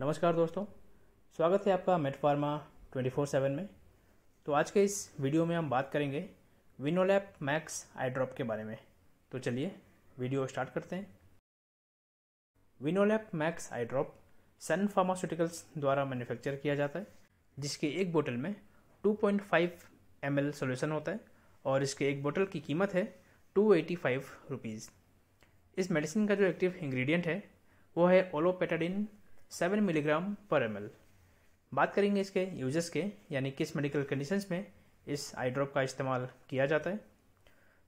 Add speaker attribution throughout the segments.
Speaker 1: नमस्कार दोस्तों स्वागत है आपका मेटफार्मा फोर सेवन में तो आज के इस वीडियो में हम बात करेंगे विनोलैप मैक्स आई ड्रॉप के बारे में तो चलिए वीडियो स्टार्ट करते हैं Winolap max eye drop Sun pharmaceuticals द्वारा मैन्युफैक्चर किया जाता है जिसके एक बोतल में 2.5 पॉइंट सॉल्यूशन होता है और इसके एक बोतल की कीमत है टू एटी इस मेडिसिन का जो एक्टिव इंग्रेडिएंट है वो है ओलोपेटाडिन सेवन मिलीग्राम पर एम बात करेंगे इसके यूजेस के यानी किस मेडिकल कंडीशंस में इस आई ड्रॉप का इस्तेमाल किया जाता है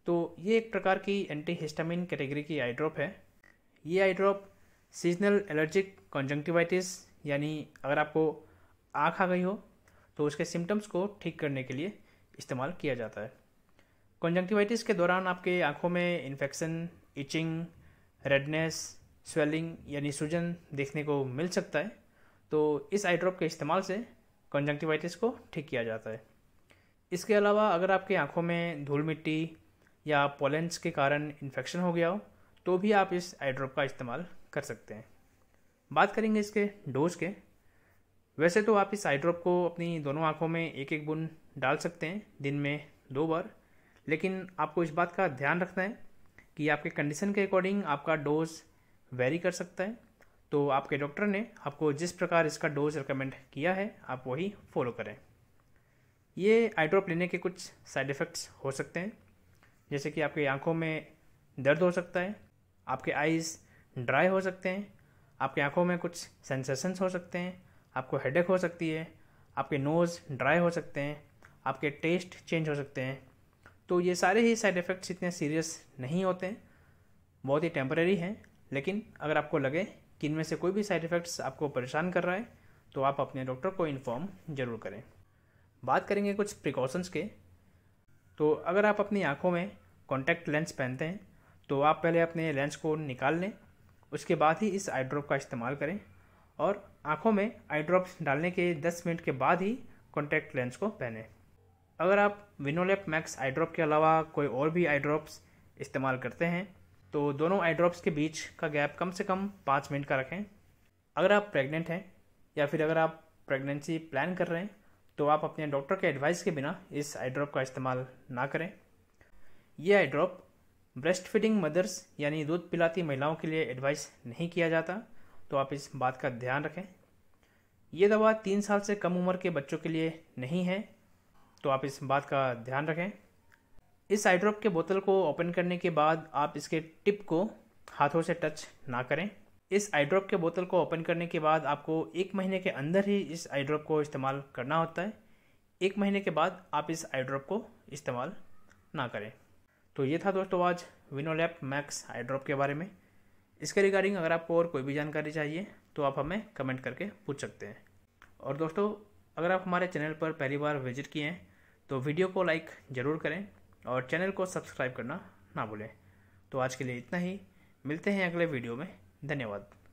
Speaker 1: तो ये एक प्रकार की एंटी हिस्टामिन कैटेगरी की आई ड्रॉप है ये eye drop seasonal allergic conjunctivitis यानी अगर आपको आँख आ गई हो तो उसके सिम्टम्स को ठीक करने के लिए इस्तेमाल किया जाता है कॉन्जंक्टिवाइटिस के दौरान आपके आँखों में इन्फेक्शन इचिंग रेडनेस स्वेलिंग यानी सूजन देखने को मिल सकता है तो इस आई ड्रॉप के इस्तेमाल से कंजंक्टिवाइटिस को ठीक किया जाता है इसके अलावा अगर आपकी आँखों में धूल मिट्टी या पोलेंस के कारण इन्फेक्शन हो गया हो तो भी आप इस आई ड्रॉप का इस्तेमाल कर सकते हैं बात करेंगे इसके डोज के वैसे तो आप इस आई ड्रॉप को अपनी दोनों आँखों में एक एक बुन डाल सकते हैं दिन में दो बार लेकिन आपको इस बात का ध्यान रखना है कि आपके कंडीशन के अकॉर्डिंग आपका डोज वेरी कर सकता है तो आपके डॉक्टर ने आपको जिस प्रकार इसका डोज रिकमेंड किया है आप वही फॉलो करें ये आई ड्रॉप लेने के कुछ साइड इफ़ेक्ट्स हो सकते हैं जैसे कि आपकी आंखों में दर्द हो सकता है आपके आइज़ ड्राई हो सकते हैं आपकी आंखों में कुछ सेंसेशंस हो सकते हैं आपको हेडेक हो सकती है आपके नोज़ ड्राई हो सकते हैं आपके टेस्ट चेंज हो सकते हैं तो ये सारे ही साइड इफ़ेक्ट्स इतने सीरियस नहीं होते बहुत ही टेम्परेरी हैं लेकिन अगर आपको लगे कि इनमें से कोई भी साइड इफ़ेक्ट्स आपको परेशान कर रहा है तो आप अपने डॉक्टर को इन्फॉर्म ज़रूर करें बात करेंगे कुछ प्रिकॉशंस के तो अगर आप अपनी आँखों में कॉन्टैक्ट लेंस पहनते हैं तो आप पहले अपने लेंस को निकाल लें उसके बाद ही इस आई ड्रॉप का इस्तेमाल करें और आँखों में आई ड्रॉप डालने के 10 मिनट के बाद ही कॉन्टैक्ट लेंस को पहने अगर आप विनोलेप मैक्स आई ड्रॉप के अलावा कोई और भी आई ड्रॉप्स इस्तेमाल करते हैं तो दोनों आई ड्रॉप्स के बीच का गैप कम से कम पाँच मिनट का रखें अगर आप प्रेग्नेंट हैं या फिर अगर आप प्रेगनेंसी प्लान कर रहे हैं तो आप अपने डॉक्टर के एडवाइस के बिना इस आई ड्रॉप का इस्तेमाल ना करें ये eye drop breast feeding mothers यानी दूध पिलाती महिलाओं के लिए एडवाइस नहीं किया जाता तो आप इस बात का ध्यान रखें ये दवा तीन साल से कम उम्र के बच्चों के लिए नहीं है तो आप इस बात का ध्यान रखें इस आई ड्रॉप के बोतल को ओपन करने के बाद आप इसके टिप को हाथों से टच ना करें इस आई ड्रॉप के बोतल को ओपन करने के बाद आपको एक महीने के अंदर ही इस आई ड्रॉप को इस्तेमाल करना होता है एक महीने के बाद आप इस आई ड्रॉप को इस्तेमाल ना करें तो ये था दोस्तों आज विनोलैप मैक्स आई ड्रॉप के बारे में इसके रिगार्डिंग अगर आपको और कोई भी जानकारी चाहिए तो आप हमें कमेंट करके पूछ सकते हैं और दोस्तों अगर आप हमारे चैनल पर पहली बार विजिट किए हैं तो वीडियो को लाइक ज़रूर करें और चैनल को सब्सक्राइब करना ना भूलें तो आज के लिए इतना ही मिलते हैं अगले वीडियो में धन्यवाद